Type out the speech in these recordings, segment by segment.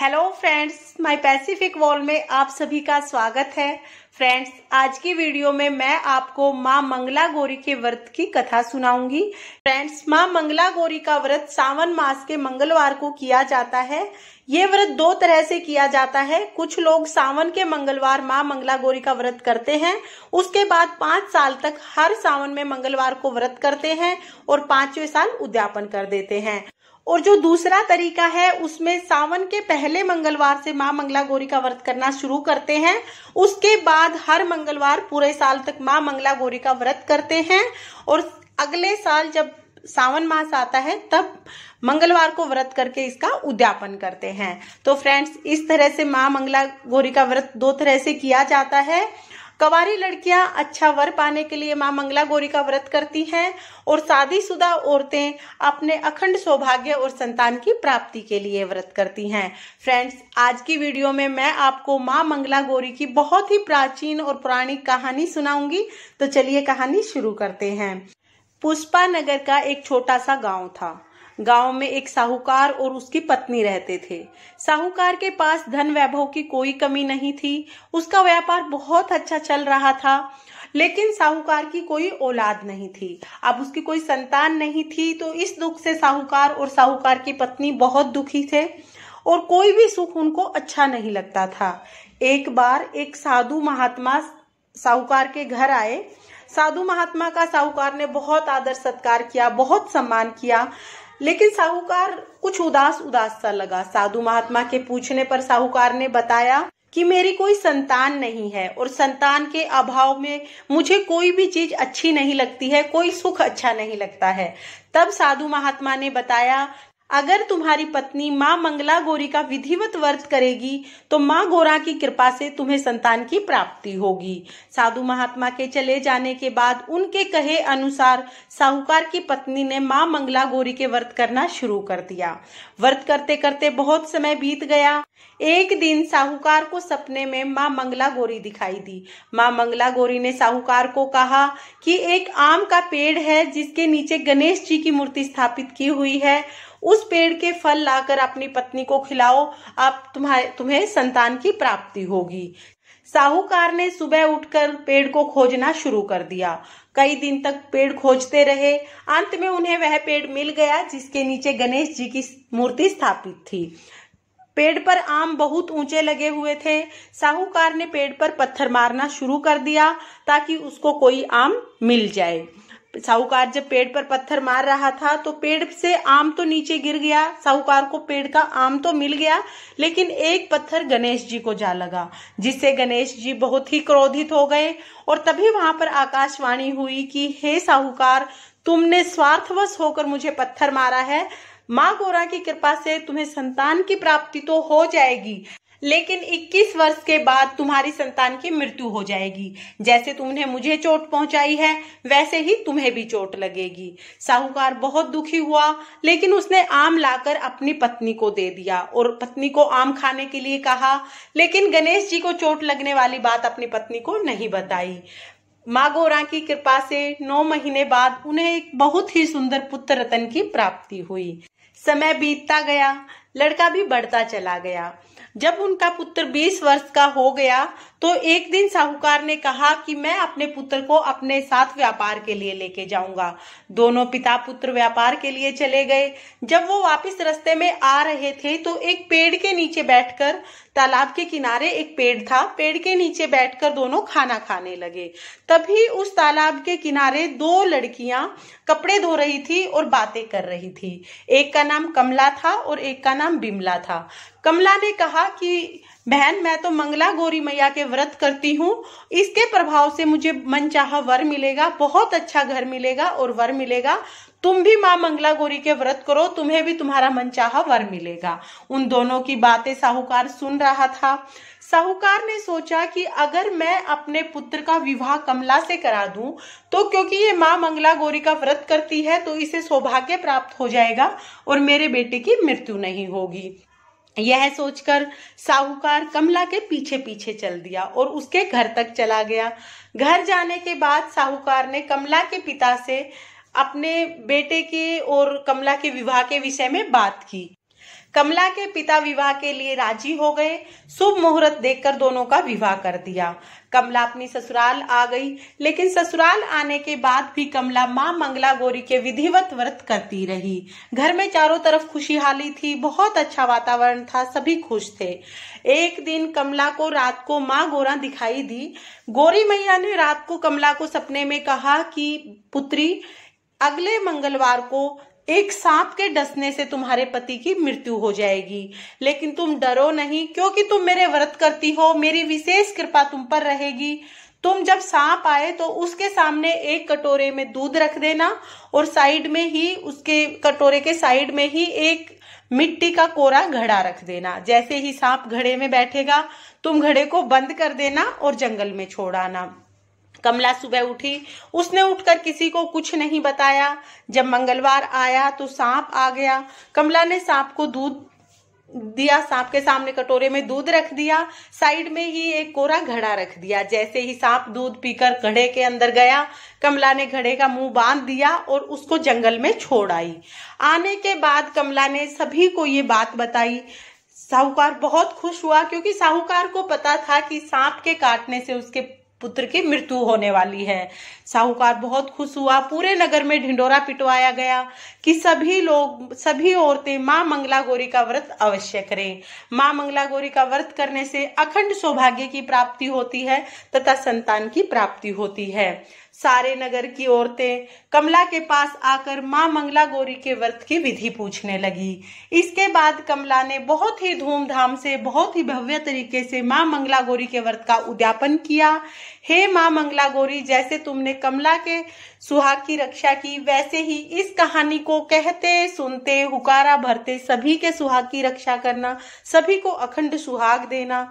hello friends my pacific wall में आप सभी का स्वागत है फ्रेंड्स आज की वीडियो में मैं आपको माँ मंगला गौरी के व्रत की कथा सुनाऊंगी फ्रेंड्स माँ मंगला गौरी का व्रत सावन मास के मंगलवार को किया जाता है ये व्रत दो तरह से किया जाता है कुछ लोग सावन के मंगलवार माँ मंगला गौरी का व्रत करते हैं उसके बाद पांच साल तक हर सावन में मंगलवार को व्रत करते हैं और पांचवें साल उद्यापन कर देते हैं और जो दूसरा तरीका है उसमें सावन के पहले मंगलवार से माँ मंगला गौरी का व्रत करना शुरू करते हैं उसके बाद हर मंगलवार पूरे साल तक माँ मंगला गौरी का व्रत करते हैं और अगले साल जब सावन मास आता है तब मंगलवार को व्रत करके इसका उद्यापन करते हैं तो फ्रेंड्स इस तरह से माँ मंगला गौरी का व्रत दो तरह से किया जाता है कवारी लड़कियां अच्छा वर पाने के लिए मां मंगला गौरी का व्रत करती हैं और शादीशुदा औरतें अपने अखंड सौभाग्य और संतान की प्राप्ति के लिए व्रत करती हैं फ्रेंड्स आज की वीडियो में मैं आपको मां मंगला गौरी की बहुत ही प्राचीन और पौराणिक कहानी सुनाऊंगी तो चलिए कहानी शुरू करते हैं पुष्पा नगर का एक छोटा सा गांव था गांव में एक साहूकार और उसकी पत्नी रहते थे साहूकार के पास धन वैभव की कोई कमी नहीं थी उसका व्यापार बहुत अच्छा चल रहा था लेकिन साहूकार की कोई औलाद नहीं थी अब उसकी कोई संतान नहीं थी तो इस दुख से साहूकार और साहूकार की पत्नी बहुत दुखी थे और कोई भी सुख उनको अच्छा नहीं लगता था एक बार एक साधु महात्मा साहूकार के घर आए साधु महात्मा का साहूकार ने बहुत आदर सत्कार किया बहुत सम्मान किया लेकिन साहूकार कुछ उदास उदास सा लगा साधु महात्मा के पूछने पर साहूकार ने बताया कि मेरी कोई संतान नहीं है और संतान के अभाव में मुझे कोई भी चीज अच्छी नहीं लगती है कोई सुख अच्छा नहीं लगता है तब साधु महात्मा ने बताया अगर तुम्हारी पत्नी माँ मंगला गोरी का विधिवत व्रत करेगी तो माँ गोरा की कृपा से तुम्हें संतान की प्राप्ति होगी साधु महात्मा के चले जाने के बाद उनके कहे अनुसार साहूकार की पत्नी ने माँ मंगला गोरी के व्रत करना शुरू कर दिया व्रत करते करते बहुत समय बीत गया एक दिन साहूकार को सपने में माँ मंगला गोरी दिखाई दी माँ मंगला गोरी ने साहूकार को कहा कि एक आम का पेड़ है जिसके नीचे गणेश जी की मूर्ति स्थापित की हुई है उस पेड़ के फल लाकर अपनी पत्नी को खिलाओ आप तुम्हारे तुम्हें संतान की प्राप्ति होगी साहूकार ने सुबह उठकर पेड़ को खोजना शुरू कर दिया कई दिन तक पेड़ खोजते रहे अंत में उन्हें वह पेड़ मिल गया जिसके नीचे गणेश जी की मूर्ति स्थापित थी पेड़ पर आम बहुत ऊंचे लगे हुए थे साहूकार ने पेड़ पर पत्थर मारना शुरू कर दिया ताकि उसको कोई आम मिल जाए साहूकार जब पेड़ पर पत्थर मार रहा था तो पेड़ से आम तो नीचे गिर गया साहूकार को पेड़ का आम तो मिल गया लेकिन एक पत्थर गणेश जी को जा लगा जिससे गणेश जी बहुत ही क्रोधित हो गए और तभी वहां पर आकाशवाणी हुई कि हे साहूकार तुमने स्वार्थवश होकर मुझे पत्थर मारा है माँ गोरा की कृपा से तुम्हें संतान की प्राप्ति तो हो जाएगी लेकिन 21 वर्ष के बाद तुम्हारी संतान की मृत्यु हो जाएगी जैसे तुमने मुझे चोट पहुंचाई है वैसे ही तुम्हें भी चोट लगेगी साहूकार बहुत दुखी हुआ लेकिन उसने आम लाकर अपनी पत्नी को दे दिया और पत्नी को आम खाने के लिए कहा लेकिन गणेश जी को चोट लगने वाली बात अपनी पत्नी को नहीं बताई माँ गोरा की कृपा से नौ महीने बाद उन्हें एक बहुत ही सुंदर पुत्र रतन की प्राप्ति हुई समय बीतता गया लड़का भी बढ़ता चला गया जब उनका पुत्र बीस वर्ष का हो गया तो एक दिन साहूकार ने कहा कि मैं अपने पुत्र को अपने साथ व्यापार के लिए लेके जाऊंगा दोनों पिता पुत्र व्यापार के लिए चले गए जब वो वापस रास्ते में आ रहे थे तो एक पेड़ के नीचे बैठकर तालाब के किनारे एक पेड़ था पेड़ के नीचे बैठकर दोनों खाना खाने लगे तभी उस तालाब के किनारे दो लड़कियां कपड़े धो रही थी और बातें कर रही थी एक का नाम कमला था और एक का नाम बिमला था कमला ने कहा कि बहन मैं तो मंगला गौरी मैया के व्रत करती हूँ इसके प्रभाव से मुझे मन चाह वर मिलेगा बहुत अच्छा घर मिलेगा और वर मिलेगा तुम भी माँ मंगला गौरी के व्रत करो तुम्हें भी तुम्हारा मन चाह वर मिलेगा उन दोनों की बातें साहूकार सुन रहा था साहूकार ने सोचा कि अगर मैं अपने पुत्र का विवाह कमला से करा दूं तो क्योंकि ये माँ मंगला गौरी का व्रत करती है तो इसे सौभाग्य प्राप्त हो जाएगा और मेरे बेटे की मृत्यु नहीं होगी यह सोचकर साहूकार कमला के पीछे पीछे चल दिया और उसके घर तक चला गया घर जाने के बाद साहूकार ने कमला के पिता से अपने बेटे के और कमला के विवाह के विषय में बात की कमला के पिता विवाह के लिए राजी हो गए शुभ मुहूर्त देखकर दोनों का विवाह कर दिया कमला अपनी ससुराल आ गई लेकिन ससुराल आने के बाद भी कमला माँ मंगला गौरी के विधिवत व्रत करती रही घर में चारों तरफ खुशहाली थी बहुत अच्छा वातावरण था सभी खुश थे एक दिन कमला को रात को माँ गोरा दिखाई दी गौरी मैया ने रात को कमला को सपने में कहा कि पुत्री अगले मंगलवार को एक सांप के डसने से तुम्हारे पति की मृत्यु हो जाएगी लेकिन तुम डरो नहीं क्योंकि तुम मेरे व्रत करती हो मेरी विशेष कृपा तुम पर रहेगी तुम जब सांप आए तो उसके सामने एक कटोरे में दूध रख देना और साइड में ही उसके कटोरे के साइड में ही एक मिट्टी का कोरा घड़ा रख देना जैसे ही सांप घड़े में बैठेगा तुम घड़े को बंद कर देना और जंगल में छोड़ आना कमला सुबह उठी उसने उठकर किसी को कुछ नहीं बताया जब मंगलवार आया तो सांप आ गया कमला ने सांप को दूध दिया सांप के सामने कटोरे में दूध रख दिया साइड में ही एक कोरा घड़ा रख दिया जैसे ही सांप दूध पीकर घड़े के अंदर गया कमला ने घड़े का मुंह बांध दिया और उसको जंगल में छोड़ आई आने के बाद कमला ने सभी को ये बात बताई साहूकार बहुत खुश हुआ क्योंकि साहूकार को पता था कि सांप के काटने से उसके पुत्र की मृत्यु होने वाली है साहूकार बहुत खुश हुआ पूरे नगर में ढिंडोरा पिटवाया गया कि सभी लोग सभी औरतें माँ मंगला गौरी का व्रत अवश्य करें माँ मंगला गौरी का व्रत करने से अखंड सौभाग्य की प्राप्ति होती है तथा संतान की प्राप्ति होती है सारे नगर की औरतें कमला के पास आकर मां मंगला गौरी के व्रत की विधि पूछने लगी इसके बाद कमला ने बहुत ही धूमधाम से बहुत ही भव्य तरीके से मां मंगला गौरी के व्रत का उद्यापन किया हे मां मंगला गौरी जैसे तुमने कमला के सुहाग की रक्षा की वैसे ही इस कहानी को कहते सुनते हुकारा भरते सभी के सुहाग की रक्षा करना सभी को अखंड सुहाग देना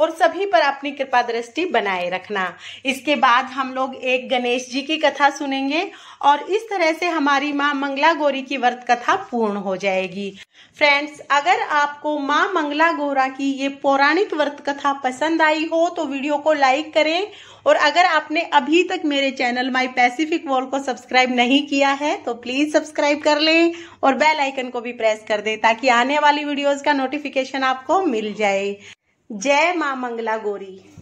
और सभी पर अपनी कृपा दृष्टि बनाए रखना इसके बाद हम लोग एक गणेश जी की कथा सुनेंगे और इस तरह से हमारी माँ मंगला गौरी की व्रत कथा पूर्ण हो जाएगी फ्रेंड्स अगर आपको माँ मंगला गौरा की ये पौराणिक व्रत कथा पसंद आई हो तो वीडियो को लाइक करें और अगर आपने अभी तक मेरे चैनल माई पैसिफिक वॉल को सब्सक्राइब नहीं किया है तो प्लीज सब्सक्राइब कर लें और बेल आइकन को भी प्रेस कर दें ताकि आने वाली वीडियोस का नोटिफिकेशन आपको मिल जाए जय मां मंगला गौरी